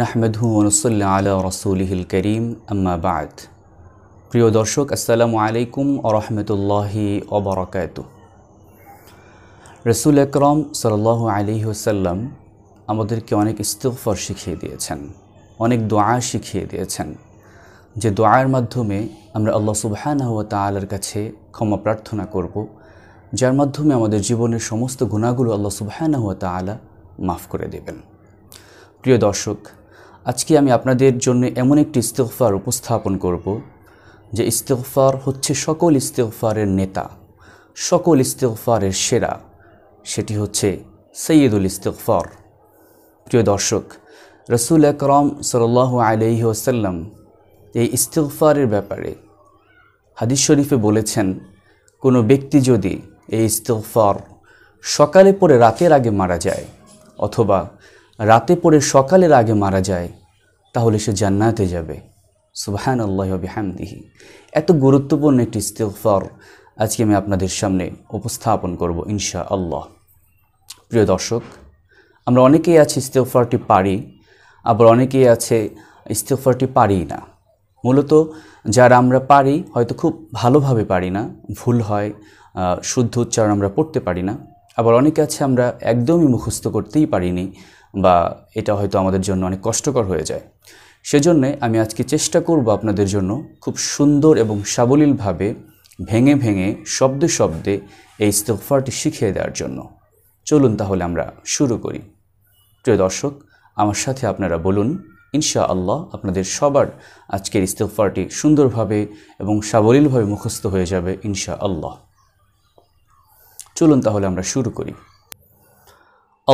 নাহমেদহু অনুসল্লা আলা রসুলহিল করিম আম্মা বাদ প্রিয় দর্শক আসসালামু আলাইকুম আরহামতুল্লাহি অবরাকাত রসুল একরম সাল আলি আমাদেরকে অনেক ইস্তফার শিখিয়ে দিয়েছেন অনেক দোয়া শিখিয়ে দিয়েছেন যে দোয়ার মাধ্যমে আমরা আল্লাহ সুবহানাহ তালার কাছে ক্ষমা প্রার্থনা করব যার মাধ্যমে আমাদের জীবনের সমস্ত গুণাগুলো আল্লাহ সুবহানাহ তালা মাফ করে দেবেন প্রিয় দর্শক আজকে আমি আপনাদের জন্য এমন একটি ইস্তেকফার উপস্থাপন করব যে ইস্তেকফার হচ্ছে সকল ইস্তেকফারের নেতা সকল ইস্তেকফারের সেরা সেটি হচ্ছে সৈয়দুল ইস্তেকফার প্রিয় দর্শক রসুল একরম সাল আলহি ওসাল্লাম এই ইস্তেকফারের ব্যাপারে হাদিস শরীফে বলেছেন কোনো ব্যক্তি যদি এই ইস্তেকফার সকালে পরে রাতের আগে মারা যায় অথবা রাতে পড়ে সকালের আগে মারা যায় তাহলে সে জান্নাতে যাবে সুবাহান আল্লাহ বিহামদিহি এত গুরুত্বপূর্ণ একটি ইস্তেফার আজকে আমি আপনাদের সামনে উপস্থাপন করব ইনশা আল্লাহ প্রিয় দর্শক আমরা অনেকেই আছি ইস্তেফারটি পারি আবার অনেকেই আছে ইস্তেফারটি পারি না মূলত যারা আমরা পারি হয়তো খুব ভালোভাবে পারি না ভুল হয় শুদ্ধ উচ্চারণ আমরা পড়তে পারি না আবার অনেকে আছে আমরা একদমই মুখস্থ করতেই পারিনি বা এটা হয়তো আমাদের জন্য অনেক কষ্টকর হয়ে যায় সেজন্যে আমি আজকে চেষ্টা করব আপনাদের জন্য খুব সুন্দর এবং সাবলীলভাবে ভেঙে ভেঙে শব্দে শব্দে এই ইস্তফারটি শিখিয়ে দেওয়ার জন্য চলুন তাহলে আমরা শুরু করি প্রিয় দর্শক আমার সাথে আপনারা বলুন ইনশা আল্লাহ আপনাদের সবার আজকের ইস্তফারটি সুন্দরভাবে এবং সাবলীলভাবে মুখস্থ হয়ে যাবে ইনশা আল্লাহ চলুন তাহলে আমরা শুরু করি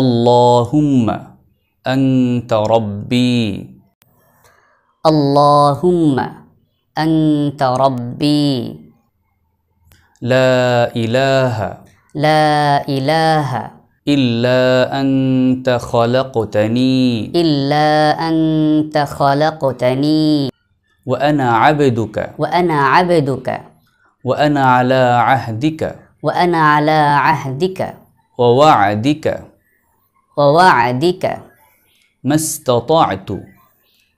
আল্লাহুম্মা أنت ربي اللهم أنت ربي لا إله لا إله إلا أنت خلقتني إلا أنت خلقتني وأنا عبدك وأنا عبدك وأنا على عهدك وأنا على عهدك ووعدك ووعدك ما استطعت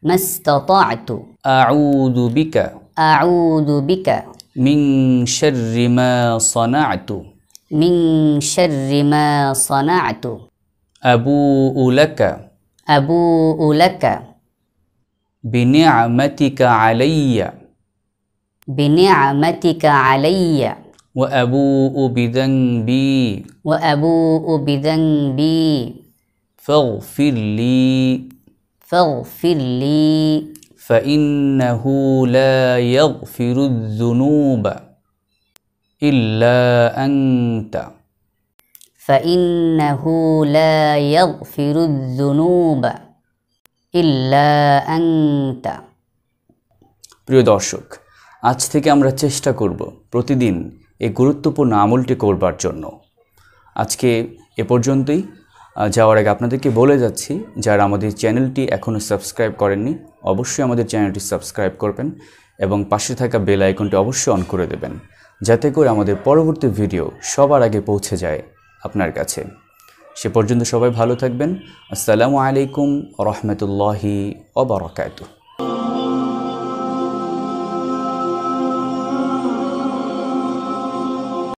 ما استطعت أعوذ بك أعوذ بك من شر ما صنعت من شر ما صنعت أبوء لك أبوء لك بنعمتك علي بنعمتك علي وأبوء بذنبي وأبوء بذنبي فاغفر لي فاغفر لي فإنه لا يغفر الذنوب إلا أنت فإنه لا يغفر الذنوب إلا أنت প্রিয় দর্শক আজ থেকে আমরা চেষ্টা করব প্রতিদিন এই গুরুত্বপূর্ণ আমলটি করবার জন্য আজকে এ পর্যন্তই যাওয়ার আগে আপনাদেরকে বলে যাচ্ছি যারা আমাদের চ্যানেলটি এখনও সাবস্ক্রাইব করেননি অবশ্যই আমাদের চ্যানেলটি সাবস্ক্রাইব করবেন এবং পাশে থাকা বেল আইকনটি অবশ্যই অন করে দেবেন যাতে করে আমাদের পরবর্তী ভিডিও সবার আগে পৌঁছে যায় আপনার কাছে সে পর্যন্ত সবাই ভালো থাকবেন আসসালামু আলাইকুম রহমতুল্লাহি অবরকাত